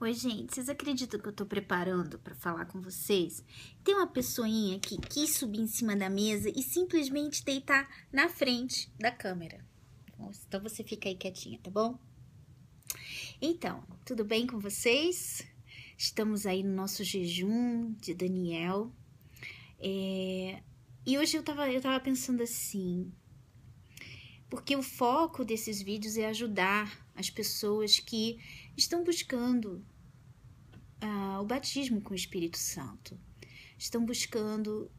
Oi, gente, vocês acreditam que eu tô preparando para falar com vocês? Tem uma pessoinha que quis subir em cima da mesa e simplesmente deitar na frente da câmera. Então você fica aí quietinha, tá bom? Então, tudo bem com vocês? Estamos aí no nosso jejum de Daniel. É... E hoje eu tava, eu tava pensando assim, porque o foco desses vídeos é ajudar as pessoas que estão buscando ah, o batismo com o Espírito Santo, estão buscando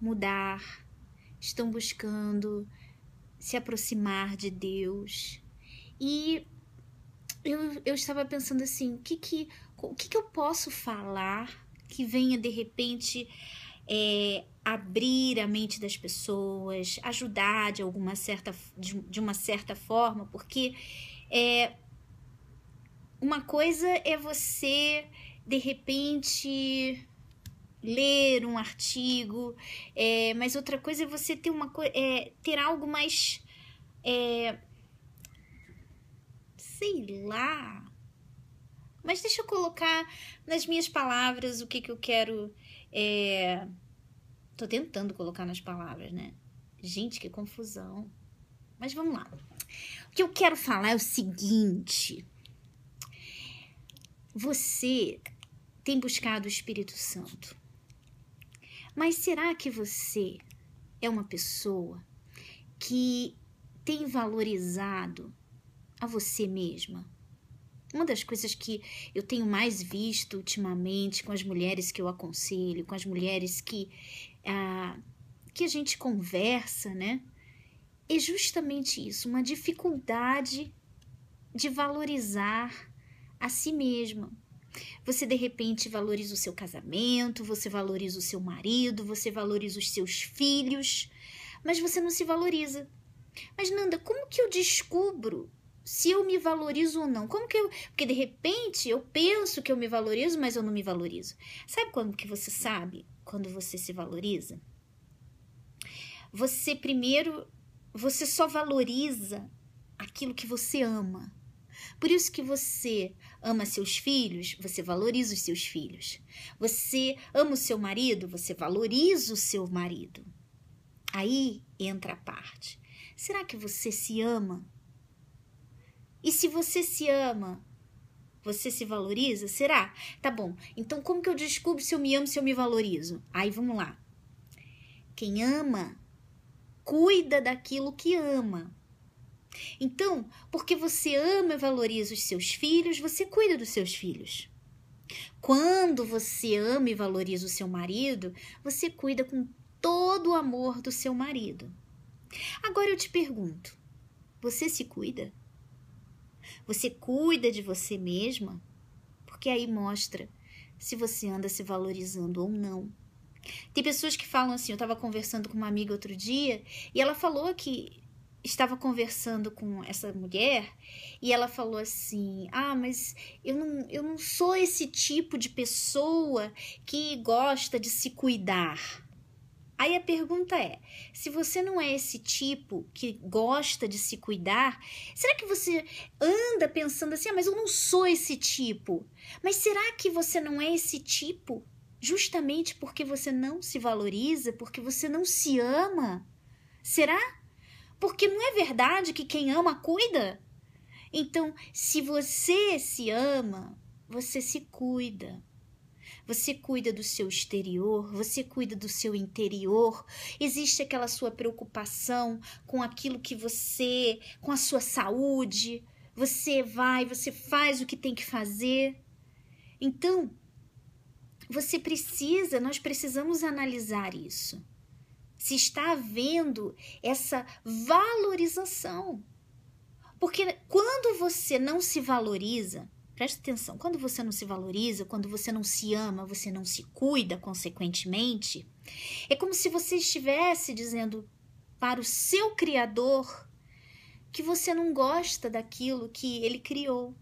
mudar, estão buscando se aproximar de Deus. E eu, eu estava pensando assim: o que que, o que que eu posso falar que venha de repente é, abrir a mente das pessoas, ajudar de alguma certa, de, de uma certa forma, porque é, uma coisa é você, de repente, ler um artigo, é, mas outra coisa é você ter uma é, ter algo mais é, sei lá. Mas deixa eu colocar nas minhas palavras o que, que eu quero. É... Tô tentando colocar nas palavras, né? Gente, que confusão. Mas vamos lá. O que eu quero falar é o seguinte você tem buscado o Espírito Santo. Mas será que você é uma pessoa que tem valorizado a você mesma? Uma das coisas que eu tenho mais visto ultimamente com as mulheres que eu aconselho, com as mulheres que, ah, que a gente conversa, né? É justamente isso, uma dificuldade de valorizar a si mesma. Você de repente valoriza o seu casamento, você valoriza o seu marido, você valoriza os seus filhos, mas você não se valoriza. Mas Nanda, como que eu descubro se eu me valorizo ou não? Como que eu, porque de repente eu penso que eu me valorizo, mas eu não me valorizo. Sabe quando que você sabe quando você se valoriza? Você primeiro, você só valoriza aquilo que você ama. Por isso que você ama seus filhos, você valoriza os seus filhos. Você ama o seu marido, você valoriza o seu marido. Aí entra a parte. Será que você se ama? E se você se ama, você se valoriza? Será? Tá bom. Então como que eu descubro se eu me amo, se eu me valorizo? Aí vamos lá. Quem ama cuida daquilo que ama. Então, porque você ama e valoriza os seus filhos, você cuida dos seus filhos. Quando você ama e valoriza o seu marido, você cuida com todo o amor do seu marido. Agora eu te pergunto: você se cuida? Você cuida de você mesma? Porque aí mostra se você anda se valorizando ou não. Tem pessoas que falam assim. Eu estava conversando com uma amiga outro dia e ela falou que estava conversando com essa mulher e ela falou assim: Ah, mas eu não, eu não sou esse tipo de pessoa que gosta de se cuidar. Aí a pergunta é: se você não é esse tipo que gosta de se cuidar, será que você anda pensando assim, ah, mas eu não sou esse tipo? Mas será que você não é esse tipo justamente porque você não se valoriza, porque você não se ama? Será? Porque não é verdade que quem ama cuida? Então, se você se ama, você se cuida. Você cuida do seu exterior, você cuida do seu interior. Existe aquela sua preocupação com aquilo que você, com a sua saúde. Você vai, você faz o que tem que fazer. Então, você precisa, nós precisamos analisar isso se está havendo essa valorização. Porque quando você não se valoriza, presta atenção, quando você não se valoriza, quando você não se ama, você não se cuida, consequentemente, é como se você estivesse dizendo para o seu Criador que você não gosta daquilo que ele criou.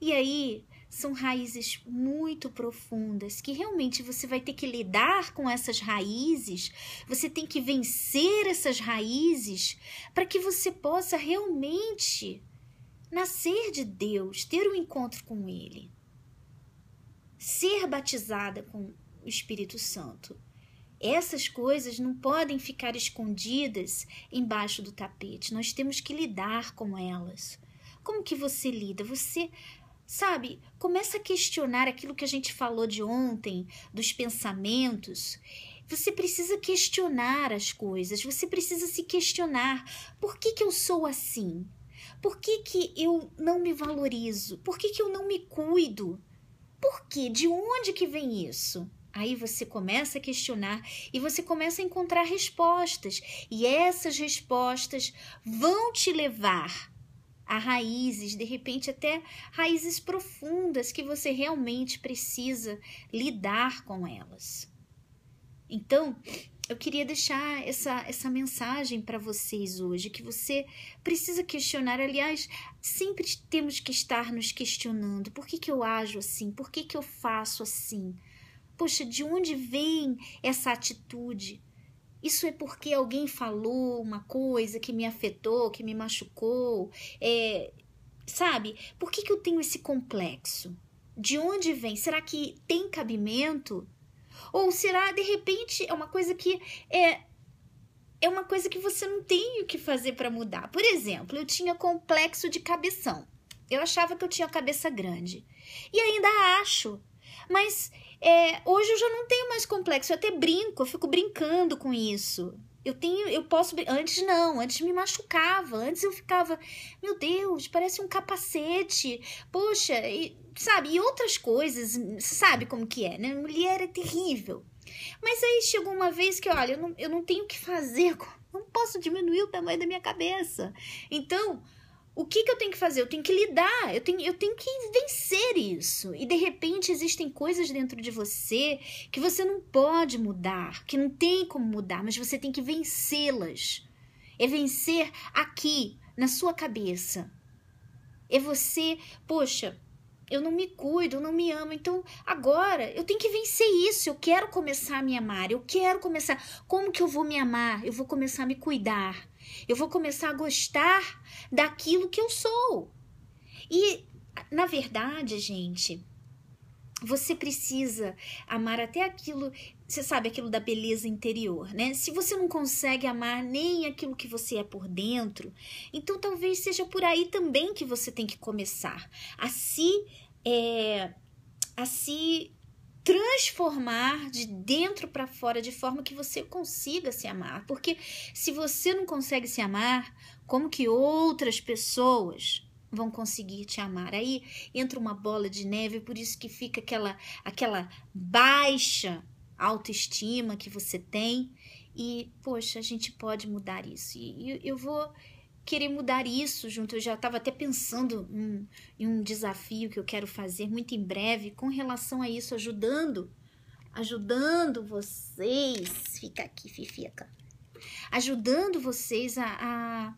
E aí são raízes muito profundas que realmente você vai ter que lidar com essas raízes, você tem que vencer essas raízes para que você possa realmente nascer de Deus, ter um encontro com Ele, ser batizada com o Espírito Santo. Essas coisas não podem ficar escondidas embaixo do tapete. Nós temos que lidar com elas. Como que você lida? Você Sabe, começa a questionar aquilo que a gente falou de ontem, dos pensamentos. Você precisa questionar as coisas, você precisa se questionar. Por que, que eu sou assim? Por que, que eu não me valorizo? Por que, que eu não me cuido? Por quê? De onde que vem isso? Aí você começa a questionar e você começa a encontrar respostas, e essas respostas vão te levar a raízes, de repente até raízes profundas que você realmente precisa lidar com elas. Então, eu queria deixar essa, essa mensagem para vocês hoje, que você precisa questionar. Aliás, sempre temos que estar nos questionando: por que, que eu ajo assim? Por que, que eu faço assim? Poxa, de onde vem essa atitude? Isso é porque alguém falou uma coisa que me afetou, que me machucou. É, sabe? Por que, que eu tenho esse complexo? De onde vem? Será que tem cabimento? Ou será, de repente, é uma coisa que é, é uma coisa que você não tem o que fazer para mudar? Por exemplo, eu tinha complexo de cabeção. Eu achava que eu tinha cabeça grande. E ainda acho. Mas é, hoje eu já não tenho mais complexo, eu até brinco, eu fico brincando com isso. Eu tenho, eu posso. Antes não, antes me machucava, antes eu ficava, meu Deus, parece um capacete. Poxa, e, sabe, e outras coisas, sabe como que é, né? Mulher é terrível. Mas aí chegou uma vez que, olha, eu não, eu não tenho o que fazer, não posso diminuir o tamanho da minha cabeça. Então, o que, que eu tenho que fazer? Eu tenho que lidar, eu tenho, eu tenho que vencer isso. E de repente existem coisas dentro de você que você não pode mudar, que não tem como mudar, mas você tem que vencê-las. É vencer aqui, na sua cabeça. É você, poxa, eu não me cuido, eu não me amo. Então, agora eu tenho que vencer isso. Eu quero começar a me amar. Eu quero começar. Como que eu vou me amar? Eu vou começar a me cuidar. Eu vou começar a gostar daquilo que eu sou. E, na verdade, gente, você precisa amar até aquilo, você sabe, aquilo da beleza interior, né? Se você não consegue amar nem aquilo que você é por dentro, então talvez seja por aí também que você tem que começar a se é, a se transformar de dentro para fora de forma que você consiga se amar. Porque se você não consegue se amar, como que outras pessoas vão conseguir te amar? Aí entra uma bola de neve, por isso que fica aquela aquela baixa autoestima que você tem. E, poxa, a gente pode mudar isso. E eu vou querer mudar isso junto. Eu já estava até pensando em, em um desafio que eu quero fazer muito em breve com relação a isso, ajudando, ajudando vocês. Fica aqui, fifica. Ajudando vocês a, a,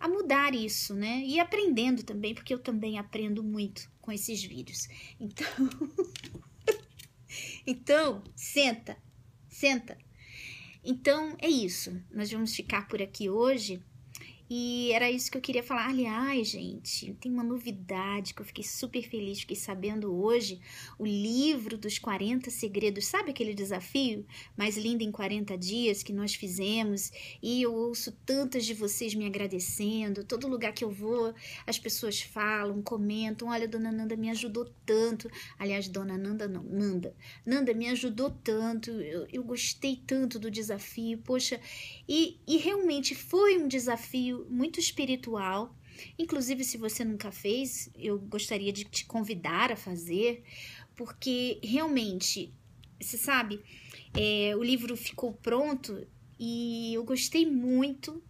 a mudar isso, né? E aprendendo também, porque eu também aprendo muito com esses vídeos. Então. então, senta, senta. Então é isso. Nós vamos ficar por aqui hoje. E era isso que eu queria falar. Aliás, gente, tem uma novidade que eu fiquei super feliz, fiquei sabendo hoje. O livro dos 40 segredos, sabe aquele desafio mais lindo em 40 dias que nós fizemos? E eu ouço tantas de vocês me agradecendo. Todo lugar que eu vou, as pessoas falam, comentam: Olha, dona Nanda me ajudou tanto. Aliás, dona Nanda não, Nanda. Nanda me ajudou tanto, eu, eu gostei tanto do desafio, poxa. E, e realmente foi um desafio muito, espiritual. Inclusive, se você nunca fez, eu gostaria de te convidar a fazer, porque realmente, você sabe, é, o livro ficou pronto e eu gostei muito.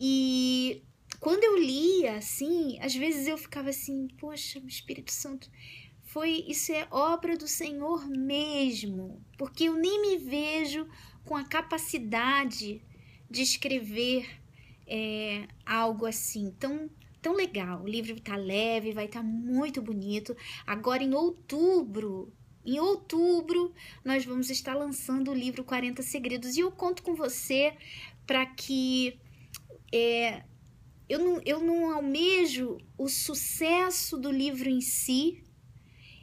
E quando eu lia, assim, às vezes eu ficava assim, poxa, Espírito Santo, foi isso é obra do Senhor mesmo, porque eu nem me vejo com a capacidade de escrever é, algo assim tão tão legal. O livro tá leve, vai estar tá muito bonito. Agora em outubro, em outubro, nós vamos estar lançando o livro 40 Segredos e eu conto com você para que é, eu, não, eu não almejo o sucesso do livro em si,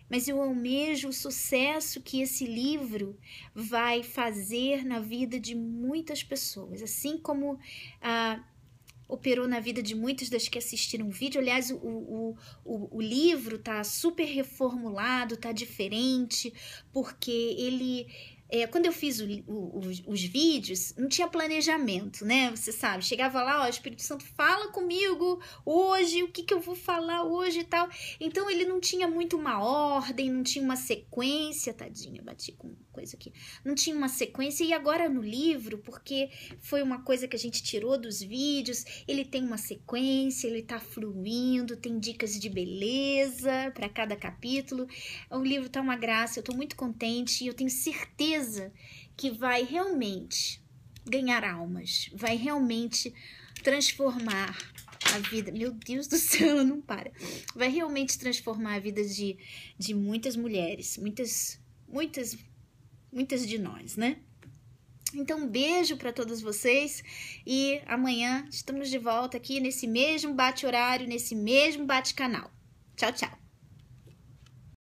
mas eu almejo o sucesso que esse livro vai fazer na vida de muitas pessoas. Assim como ah, operou na vida de muitos das que assistiram o vídeo. Aliás, o, o, o, o livro tá super reformulado, tá diferente, porque ele. É, quando eu fiz o, os, os, vídeos, não tinha planejamento, né? Você sabe, chegava lá, ó, o Espírito Santo fala comigo hoje, o que, que eu vou falar hoje e tal. Então ele não tinha muito uma ordem, não tinha uma sequência, tadinha, bati com coisa aqui. Não tinha uma sequência e agora no livro, porque foi uma coisa que a gente tirou dos vídeos, ele tem uma sequência, ele tá fluindo, tem dicas de beleza para cada capítulo. O livro tá uma graça, eu tô muito contente e eu tenho certeza que vai realmente ganhar almas, vai realmente transformar a vida. Meu Deus do céu, ela não para. Vai realmente transformar a vida de, de muitas mulheres, muitas, muitas muitas de nós, né? Então, um beijo para todos vocês e amanhã estamos de volta aqui nesse mesmo bate-horário, nesse mesmo bate-canal. Tchau, tchau!